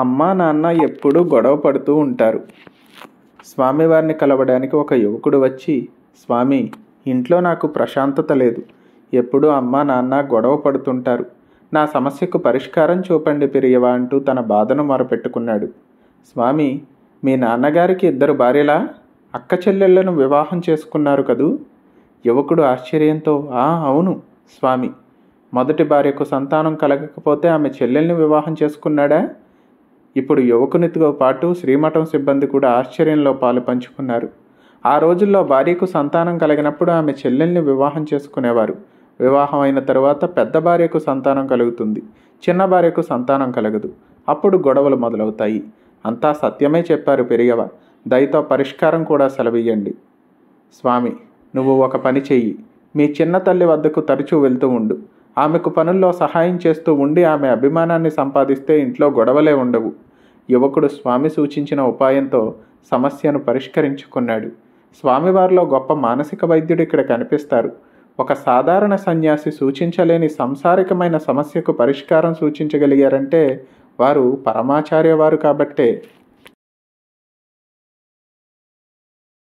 అమ్మ నాన్న ఎప్పుడూ గొడవ పడుతూ ఉంటారు స్వామివారిని కలవడానికి ఒక యువకుడు వచ్చి స్వామి ఇంట్లో నాకు ప్రశాంతత లేదు ఎప్పుడూ అమ్మ నాన్న గొడవ పడుతుంటారు నా సమస్యకు పరిష్కారం చూపండి పెరియవా అంటూ తన బాధను మొరపెట్టుకున్నాడు స్వామి మీ నాన్నగారికి ఇద్దరు భార్యలా అక్క చెల్లెళ్లను వివాహం చేసుకున్నారు కదూ యువకుడు ఆశ్చర్యంతో ఆ అవును స్వామి మొదటి భార్యకు సంతానం కలగకపోతే ఆమె చెల్లెల్ని వివాహం చేసుకున్నాడా ఇప్పుడు యువకునితో పాటు శ్రీమఠం సిబ్బంది కూడా ఆశ్చర్యంలో పాలు పంచుకున్నారు ఆ రోజుల్లో భార్యకు సంతానం కలిగినప్పుడు ఆమె చెల్లెల్ని వివాహం చేసుకునేవారు వివాహం అయిన తర్వాత పెద్ద భార్యకు సంతానం కలుగుతుంది చిన్న భార్యకు సంతానం కలగదు అప్పుడు గొడవలు మొదలవుతాయి అంతా సత్యమే చెప్పారు పెరిగవ దయతో పరిష్కారం కూడా సెలవియ్యండి స్వామి నువ్వు ఒక పని చెయ్యి మీ చిన్న తల్లి వద్దకు తరచూ వెళ్తూ ఉండు ఆమెకు పనుల్లో సహాయం చేస్తూ ఉండి ఆమె అభిమానాన్ని సంపాదిస్తే ఇంట్లో గొడవలే ఉండవు యువకుడు స్వామి సూచించిన ఉపాయంతో సమస్యను పరిష్కరించుకున్నాడు స్వామివారిలో గొప్ప మానసిక వైద్యుడు ఇక్కడ కనిపిస్తారు ఒక సాధారణ సన్యాసి సూచించలేని సంసారికమైన సమస్యకు పరిష్కారం సూచించగలిగారంటే వారు పరమాచార్యవారు కాబట్టే